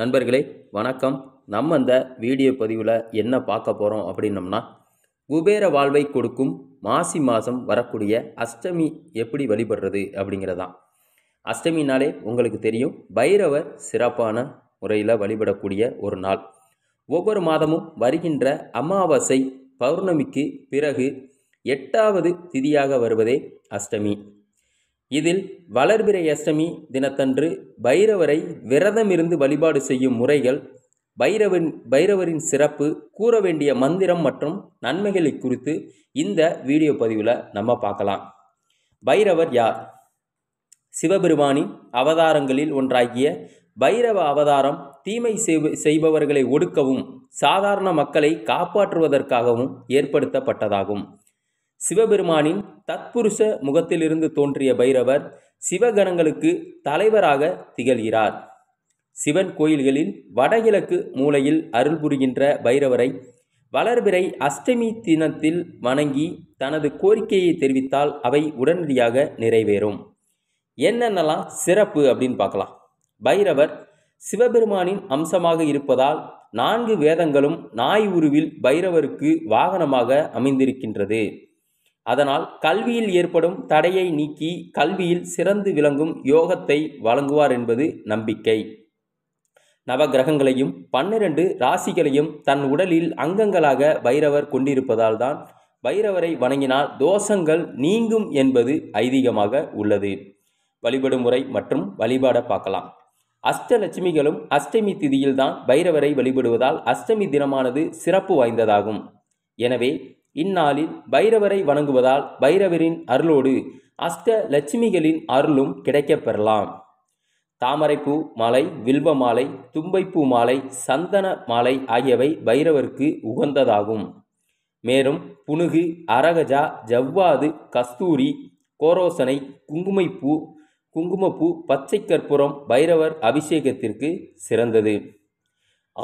நண்பர்களே வணக்கம் நம்ம இந்த வீடியோ பதிவில் என்ன பார்க்க போகிறோம் அப்படின்னம்னா குபேர வாழ்வை கொடுக்கும் மாசி மாதம் வரக்கூடிய அஷ்டமி எப்படி வழிபடுறது அப்படிங்கிறதான் அஷ்டமினாலே உங்களுக்கு தெரியும் பைரவர் சிறப்பான முறையில் வழிபடக்கூடிய ஒரு நாள் ஒவ்வொரு மாதமும் வருகின்ற அமாவாசை பௌர்ணமிக்கு பிறகு எட்டாவது திதியாக வருவதே அஷ்டமி இதில் வளர்பிறை அஷ்டமி தினத்தன்று பைரவரை விரதமிருந்து வழிபாடு செய்யும் முறைகள் பைரவன் பைரவரின் சிறப்பு கூற வேண்டிய மந்திரம் மற்றும் நன்மைகளை குறித்து இந்த வீடியோ பதிவில் நம்ம பார்க்கலாம் பைரவர் யார் சிவபெருமானின் அவதாரங்களில் ஒன்றாகிய பைரவ அவதாரம் தீமை செய்பவர்களை ஒடுக்கவும் சாதாரண மக்களை காப்பாற்றுவதற்காகவும் ஏற்படுத்தப்பட்டதாகும் சிவபெருமானின் தத்புருஷ முகத்திலிருந்து தோன்றிய பைரவர் சிவகணங்களுக்கு தலைவராக திகழ்கிறார் சிவன் கோயில்களில் வடகிழக்கு மூலையில் அருள் புரிகின்ற பைரவரை வளர்பிறை அஷ்டமி தினத்தில் வணங்கி தனது கோரிக்கையை தெரிவித்தால் அவை உடனடியாக நிறைவேறும் என்னென்னலாம் சிறப்பு அப்படின்னு பார்க்கலாம் பைரவர் சிவபெருமானின் அம்சமாக இருப்பதால் நான்கு வேதங்களும் நாய் உருவில் பைரவருக்கு வாகனமாக அமைந்திருக்கின்றது அதனால் கல்வியில் ஏற்படும் தடையை நீக்கி கல்வியில் சிறந்து விளங்கும் யோகத்தை வழங்குவார் என்பது நம்பிக்கை நவகிரகங்களையும் பன்னிரண்டு ராசிகளையும் தன் உடலில் அங்கங்களாக பைரவர் கொண்டிருப்பதால் தான் பைரவரை வணங்கினால் தோஷங்கள் நீங்கும் என்பது ஐதீகமாக உள்ளது வழிபடும் முறை மற்றும் வழிபாட பார்க்கலாம் அஷ்டலட்சுமிகளும் அஷ்டமி திதியில்தான் பைரவரை வழிபடுவதால் அஷ்டமி தினமானது சிறப்பு வாய்ந்ததாகும் எனவே இந்நாளில் பைரவரை வணங்குவதால் பைரவரின் அருளோடு அஷ்ட லட்சுமிகளின் அருளும் கிடைக்கப் பெறலாம் தாமரைப்பூ மாலை வில்வ மாலை தும்பைப்பூ மாலை சந்தன மாலை ஆகியவை பைரவருக்கு உகந்ததாகும் மேலும் புனுகு அரகஜா ஜவ்வாது கஸ்தூரி கோரோசனை குங்குமைப்பூ குங்குமப்பூ பச்சை கற்பூரம் பைரவர் அபிஷேகத்திற்கு சிறந்தது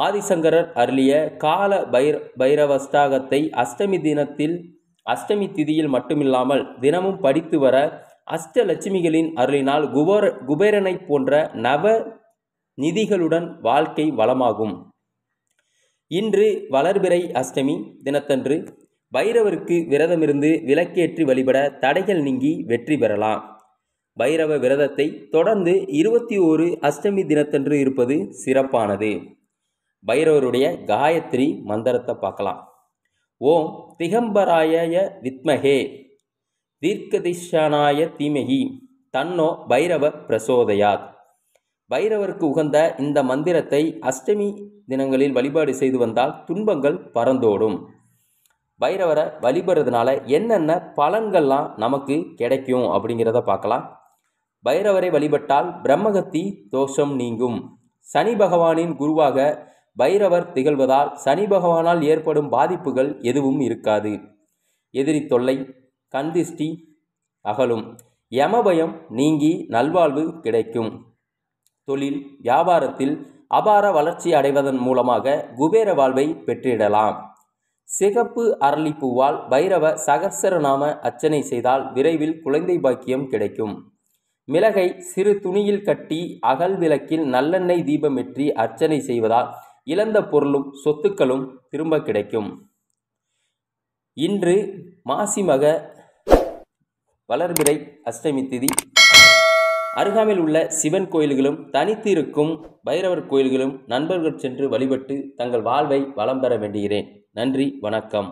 ஆதிசங்கரர் அருளிய கால பைர பைரவஸ்தாகத்தை அஷ்டமி தினத்தில் அஷ்டமி திதியில் மட்டுமில்லாமல் தினமும் படித்து வர அஷ்டலட்சுமிகளின் அருளினால் குபோர குபேரனை போன்ற நவ நிதிகளுடன் வாழ்க்கை வளமாகும் இன்று வளர்பிறை அஷ்டமி தினத்தன்று பைரவருக்கு விரதமிருந்து விலக்கேற்றி வழிபட தடைகள் நீங்கி வெற்றி பெறலாம் பைரவ விரதத்தை தொடர்ந்து இருபத்தி ஓரு அஷ்டமி தினத்தன்று இருப்பது சிறப்பானது பைரவருடைய காயத்ரி மந்திரத்தை பார்க்கலாம் ஓம் திகம்பராய வித்மகே தீர்க்கதிஷானாய தீமகி தன்னோ பைரவ பிரசோதயாத் பைரவருக்கு உகந்த இந்த மந்திரத்தை அஷ்டமி தினங்களில் வழிபாடு செய்து வந்தால் துன்பங்கள் பறந்தோடும் பைரவரை வழிபடுறதுனால என்னென்ன பலன்கள்லாம் நமக்கு கிடைக்கும் அப்படிங்கிறத பார்க்கலாம் பைரவரை வழிபட்டால் பிரம்மகத்தி தோஷம் நீங்கும் சனி பகவானின் குருவாக பைரவர் திகழ்வதால் சனி பகவானால் ஏற்படும் பாதிப்புகள் எதுவும் இருக்காது எதிரி தொல்லை கந்திஷ்டி அகலும் யமபயம் நீங்கி நல்வாழ்வு கிடைக்கும் தொழில் வியாபாரத்தில் அபார வளர்ச்சி அடைவதன் மூலமாக குபேர வாழ்வை பெற்றிடலாம் சிகப்பு அரளிப்பூவால் பைரவ சகசரநாம அர்ச்சனை செய்தால் விரைவில் குழந்தை பாக்கியம் கிடைக்கும் மிளகை சிறு துணியில் கட்டி அகல் விளக்கில் நல்லெண்ணெய் தீபமிற்றி அர்ச்சனை செய்வதால் இழந்த பொருளும் சொத்துக்களும் திரும்ப கிடைக்கும் இன்று மாசிமக வளர்பிறை அஷ்டமி திதி அருகாமையில் உள்ள சிவன் கோயில்களும் தனித்து இருக்கும் பைரவர் கோயில்களும் நண்பர்கள் சென்று வழிபட்டு தங்கள் வாழ்வை வளம் பெற வேண்டுகிறேன் நன்றி வணக்கம்